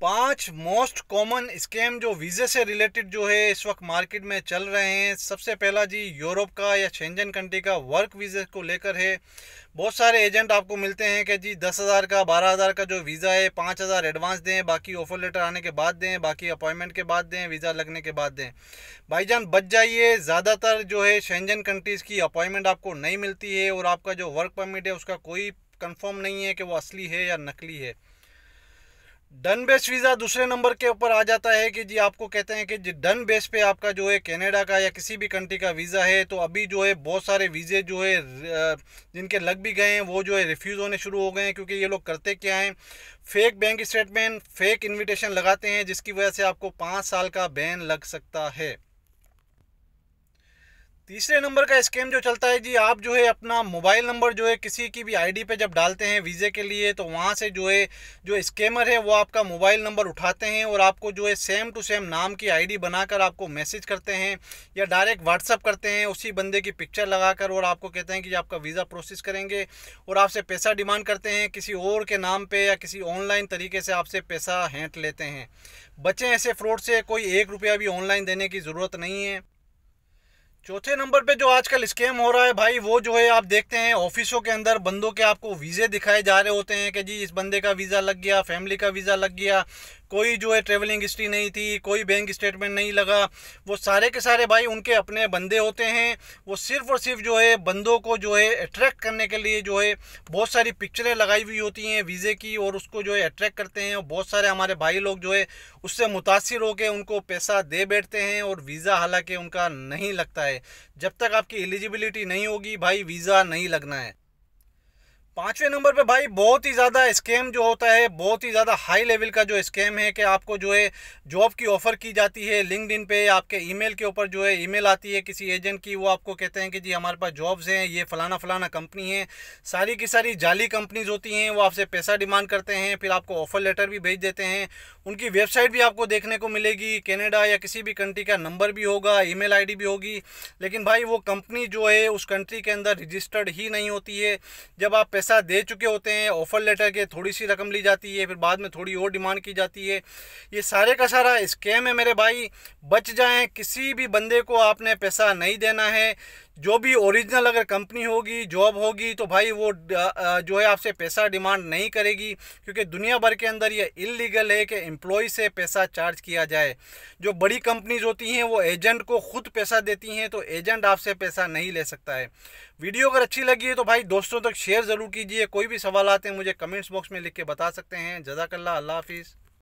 पांच most common scam जो वीज़े से रिलेटेड जो है इस वक्त मार्केट में चल रहे हैं सबसे पहला जी यूरोप का या शेंजन कंट्री का वर्क वीज़े को लेकर है बहुत सारे एजेंट आपको मिलते हैं कि जी दस हज़ार का बारह हज़ार का जो वीज़ा है पाँच हज़ार एडवांस दें बाकी ऑफर लेटर आने के बाद दें बाकी अपॉइंटमेंट के बाद दें वीज़ा लगने के बाद दें भाईजान बच जाइए ज़्यादातर जो है शेंजन कंट्रीज़ की अपॉइंटमेंट आपको नहीं मिलती है और आपका जो वर्क परमिट है उसका कोई कन्फर्म नहीं है कि वो असली है या नकली है डन बेस वीज़ा दूसरे नंबर के ऊपर आ जाता है कि जी आपको कहते हैं कि जी डन बेस पे आपका जो है कनाडा का या किसी भी कंट्री का वीज़ा है तो अभी जो है बहुत सारे वीज़े जो है जिनके लग भी गए हैं वो जो है रिफ्यूज़ होने शुरू हो गए हैं क्योंकि ये लोग करते क्या हैं fake bank statement fake invitation लगाते हैं जिसकी वजह से आपको पाँच साल का बैन लग सकता है तीसरे नंबर का स्कैम जो चलता है जी आप जो है अपना मोबाइल नंबर जो है किसी की भी आईडी पे जब डालते हैं वीज़े के लिए तो वहाँ से जो है जो स्कैमर है वो आपका मोबाइल नंबर उठाते हैं और आपको जो है सेम टू सेम नाम की आईडी बनाकर आपको मैसेज करते हैं या डायरेक्ट व्हाट्सअप करते हैं उसी बंदे की पिक्चर लगाकर और आपको कहते हैं कि आपका वीज़ा प्रोसेस करेंगे और आपसे पैसा डिमांड करते हैं किसी और के नाम पर या किसी ऑनलाइन तरीके से आपसे पैसा हेंट लेते हैं बचें ऐसे फ्रॉड से कोई एक रुपया भी ऑनलाइन देने की ज़रूरत नहीं है चौथे नंबर पे जो आजकल स्कैम हो रहा है भाई वो जो है आप देखते हैं ऑफिसों के अंदर बंदों के आपको वीज़े दिखाए जा रहे होते हैं कि जी इस बंदे का वीज़ा लग गया फैमिली का वीज़ा लग गया कोई जो है ट्रेवलिंग हिस्ट्री नहीं थी कोई बैंक स्टेटमेंट नहीं लगा वो सारे के सारे भाई उनके अपने बंदे होते हैं वो सिर्फ और सिर्फ जो है बंदों को जो है अट्रैक्ट करने के लिए जो है बहुत सारी पिक्चरें लगाई हुई होती हैं वीज़े की और उसको जो है अट्रैक्ट करते हैं और बहुत सारे हमारे भाई लोग जो है उससे मुतासर होकर उनको पैसा दे बैठते हैं और वीज़ा हालांकि उनका नहीं लगता है जब तक आपकी एलिजिबिलिटी नहीं होगी भाई वीज़ा नहीं लगना है पांचवें नंबर पे भाई बहुत ही ज़्यादा स्कैम जो होता है बहुत ही ज़्यादा हाई लेवल का जो स्कैम है कि आपको जो है जॉब की ऑफ़र की जाती है लिंकड पे आपके ईमेल के ऊपर जो है ईमेल आती है किसी एजेंट की वो आपको कहते हैं कि जी हमारे पास जॉब्स हैं ये फ़लाना फ़लाना कंपनी है सारी की सारी जाली कंपनीज होती हैं वो आपसे पैसा डिमांड करते हैं फिर आपको ऑफ़र लेटर भी भेज देते हैं उनकी वेबसाइट भी आपको देखने को मिलेगी कैनेडा या किसी भी कंट्री का नंबर भी होगा ई मेल भी होगी लेकिन भाई वो कंपनी जो है उस कंट्री के अंदर रजिस्टर्ड ही नहीं होती है जब आप पैसा दे चुके होते हैं ऑफ़र लेटर के थोड़ी सी रकम ली जाती है फिर बाद में थोड़ी और डिमांड की जाती है ये सारे का सारा स्कैम है मेरे भाई बच जाएं किसी भी बंदे को आपने पैसा नहीं देना है जो भी ओरिजिनल अगर कंपनी होगी जॉब होगी तो भाई वो जो है आपसे पैसा डिमांड नहीं करेगी क्योंकि दुनिया भर के अंदर ये इलीगल है कि एम्प्लॉय से पैसा चार्ज किया जाए जो बड़ी कंपनीज होती हैं वो एजेंट को खुद पैसा देती हैं तो एजेंट आपसे पैसा नहीं ले सकता है वीडियो अगर अच्छी लगी है तो भाई दोस्तों तक शेयर ज़रूर कीजिए कोई भी सवाल आते हैं मुझे कमेंट्स बॉक्स में लिख के बता सकते हैं जजाकल्ला अल्लाह हाफिज़